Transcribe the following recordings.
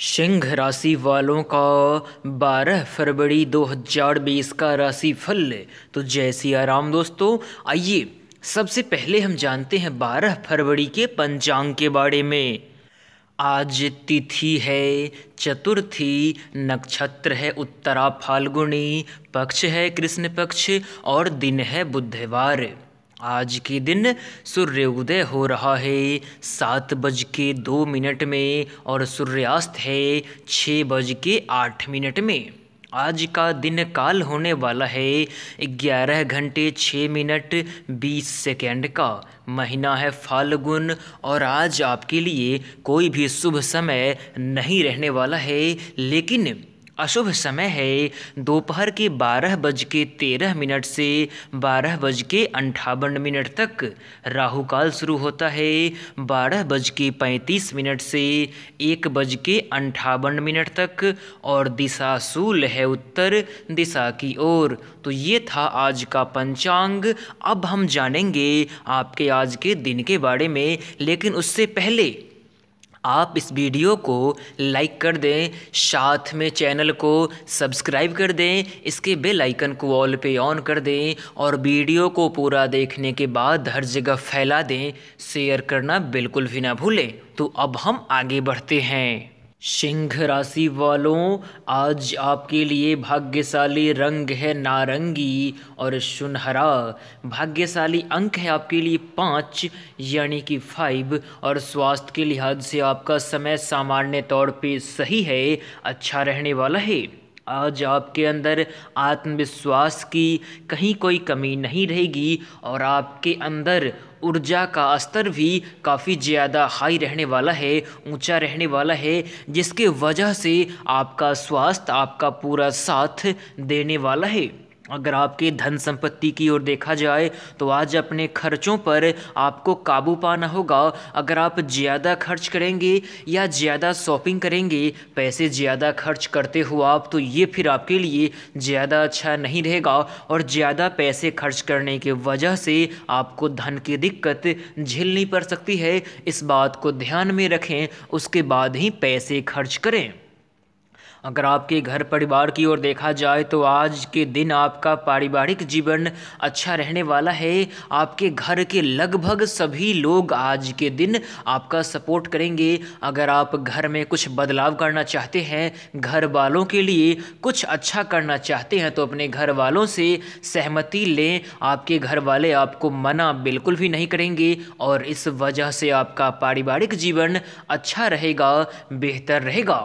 सिंह राशि वालों का 12 फरवरी 2020 का राशि फल तो जय सी आराम दोस्तों आइए सबसे पहले हम जानते हैं 12 फरवरी के पंचांग के बारे में आज तिथि है चतुर्थी नक्षत्र है उत्तरा फाल्गुनी पक्ष है कृष्ण पक्ष और दिन है बुधवार आज के दिन सूर्य उदय हो रहा है सात बज के दो मिनट में और सूर्यास्त है छः बज के आठ मिनट में आज का दिन काल होने वाला है ग्यारह घंटे छः मिनट बीस सेकेंड का महीना है फाल्गुन और आज आपके लिए कोई भी शुभ समय नहीं रहने वाला है लेकिन अशुभ समय है दोपहर के बारह बज के तेरह मिनट से बारह बज के अंठावन मिनट तक राहु काल शुरू होता है बारह बज के पैंतीस मिनट से एक बज के अंठावन मिनट तक और दिशा सूल है उत्तर दिशा की ओर तो ये था आज का पंचांग अब हम जानेंगे आपके आज के दिन के बारे में लेकिन उससे पहले आप इस वीडियो को लाइक कर दें साथ में चैनल को सब्सक्राइब कर दें इसके बेल आइकन को ऑल पे ऑन कर दें और वीडियो को पूरा देखने के बाद हर जगह फैला दें शेयर करना बिल्कुल भी ना भूलें तो अब हम आगे बढ़ते हैं सिंह राशि वालों आज आपके लिए भाग्यशाली रंग है नारंगी और सुनहरा भाग्यशाली अंक है आपके लिए पाँच यानी कि फाइव और स्वास्थ्य के लिहाज से आपका समय सामान्य तौर पे सही है अच्छा रहने वाला है आज आपके अंदर आत्मविश्वास की कहीं कोई कमी नहीं रहेगी और आपके अंदर ऊर्जा का स्तर भी काफ़ी ज़्यादा हाई रहने वाला है ऊंचा रहने वाला है जिसके वजह से आपका स्वास्थ्य आपका पूरा साथ देने वाला है अगर आपके धन संपत्ति की ओर देखा जाए तो आज अपने खर्चों पर आपको काबू पाना होगा अगर आप ज़्यादा खर्च करेंगे या ज़्यादा शॉपिंग करेंगे पैसे ज़्यादा खर्च करते हो आप तो ये फिर आपके लिए ज़्यादा अच्छा नहीं रहेगा और ज़्यादा पैसे खर्च करने की वजह से आपको धन की दिक्कत झेलनी पड़ सकती है इस बात को ध्यान में रखें उसके बाद ही पैसे खर्च करें अगर आपके घर परिवार की ओर देखा जाए तो आज के दिन आपका पारिवारिक जीवन अच्छा रहने वाला है आपके घर के लगभग सभी लोग आज के दिन आपका सपोर्ट करेंगे अगर आप घर में कुछ बदलाव करना चाहते हैं घर वालों के लिए कुछ अच्छा करना चाहते हैं तो अपने घर वालों से सहमति लें आपके घर वाले आपको मना बिल्कुल भी नहीं करेंगे और इस वजह से आपका पारिवारिक जीवन अच्छा रहेगा बेहतर रहेगा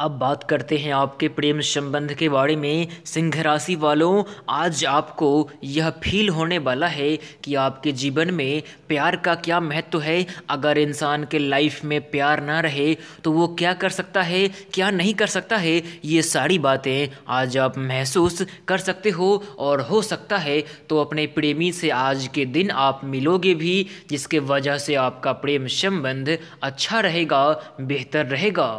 अब बात करते हैं आपके प्रेम संबंध के बारे में सिंह राशि वालों आज आपको यह फील होने वाला है कि आपके जीवन में प्यार का क्या महत्व है अगर इंसान के लाइफ में प्यार ना रहे तो वो क्या कर सकता है क्या नहीं कर सकता है ये सारी बातें आज आप महसूस कर सकते हो और हो सकता है तो अपने प्रेमी से आज के दिन आप मिलोगे भी जिसके वजह से आपका प्रेम संबंध अच्छा रहेगा बेहतर रहेगा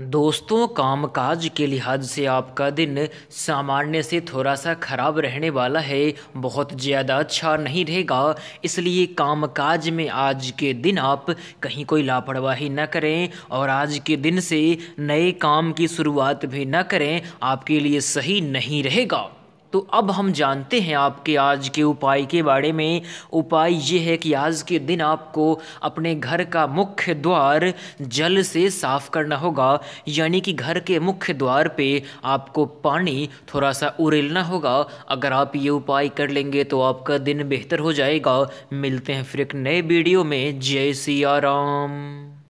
दोस्तों कामकाज के लिहाज से आपका दिन सामान्य से थोड़ा सा ख़राब रहने वाला है बहुत ज़्यादा अच्छा नहीं रहेगा इसलिए कामकाज में आज के दिन आप कहीं कोई लापरवाही न करें और आज के दिन से नए काम की शुरुआत भी न करें आपके लिए सही नहीं रहेगा तो अब हम जानते हैं आपके आज के उपाय के बारे में उपाय ये है कि आज के दिन आपको अपने घर का मुख्य द्वार जल से साफ करना होगा यानी कि घर के मुख्य द्वार पे आपको पानी थोड़ा सा उरेलना होगा अगर आप ये उपाय कर लेंगे तो आपका दिन बेहतर हो जाएगा मिलते हैं फिर एक नए वीडियो में जय सिया राम